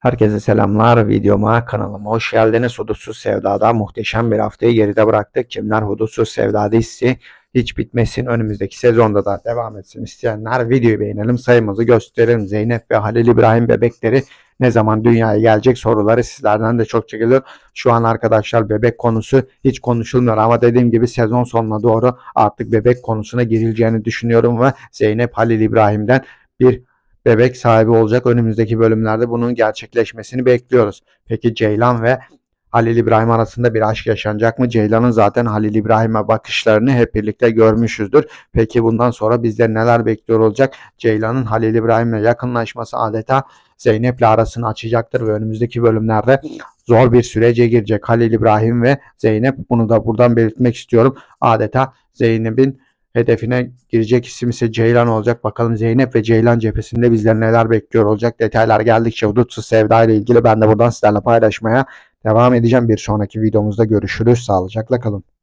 Herkese selamlar. Videoma, kanalıma hoş geldiniz. Hudutsuz Sevda'da muhteşem bir haftayı geride bıraktık. Kimler Hudutsuz Sevda dizisi hiç bitmesin. Önümüzdeki sezonda da devam etsin isteyenler videoyu beğenelim. Sayımızı gösterelim. Zeynep ve Halil İbrahim bebekleri ne zaman dünyaya gelecek soruları sizlerden de çok çekiliyor. Şu an arkadaşlar bebek konusu hiç konuşulmuyor ama dediğim gibi sezon sonuna doğru artık bebek konusuna girileceğini düşünüyorum ve Zeynep Halil İbrahim'den bir bebek sahibi olacak. Önümüzdeki bölümlerde bunun gerçekleşmesini bekliyoruz. Peki Ceylan ve Halil İbrahim arasında bir aşk yaşanacak mı? Ceylan'ın zaten Halil İbrahim'e bakışlarını hep birlikte görmüşüzdür. Peki bundan sonra bizleri neler bekliyor olacak? Ceylan'ın Halil İbrahim'le yakınlaşması adeta Zeynep'le arasını açacaktır ve önümüzdeki bölümlerde zor bir sürece girecek Halil İbrahim ve Zeynep. Bunu da buradan belirtmek istiyorum. Adeta Zeynep'in Hedefine girecek isim ise Ceylan olacak. Bakalım Zeynep ve Ceylan cephesinde bizler neler bekliyor olacak. Detaylar geldikçe hudutsuz sevda ile ilgili ben de buradan sizlerle paylaşmaya devam edeceğim. Bir sonraki videomuzda görüşürüz. Sağlıcakla kalın.